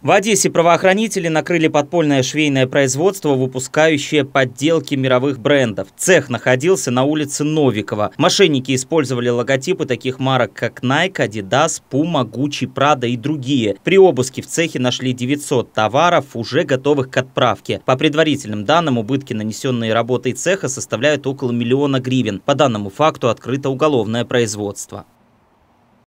В Одессе правоохранители накрыли подпольное швейное производство, выпускающее подделки мировых брендов. Цех находился на улице Новикова. Мошенники использовали логотипы таких марок, как Nike, Adidas, Puma, Gucci, Prada и другие. При обыске в цехе нашли 900 товаров, уже готовых к отправке. По предварительным данным, убытки, нанесенные работой цеха, составляют около миллиона гривен. По данному факту открыто уголовное производство.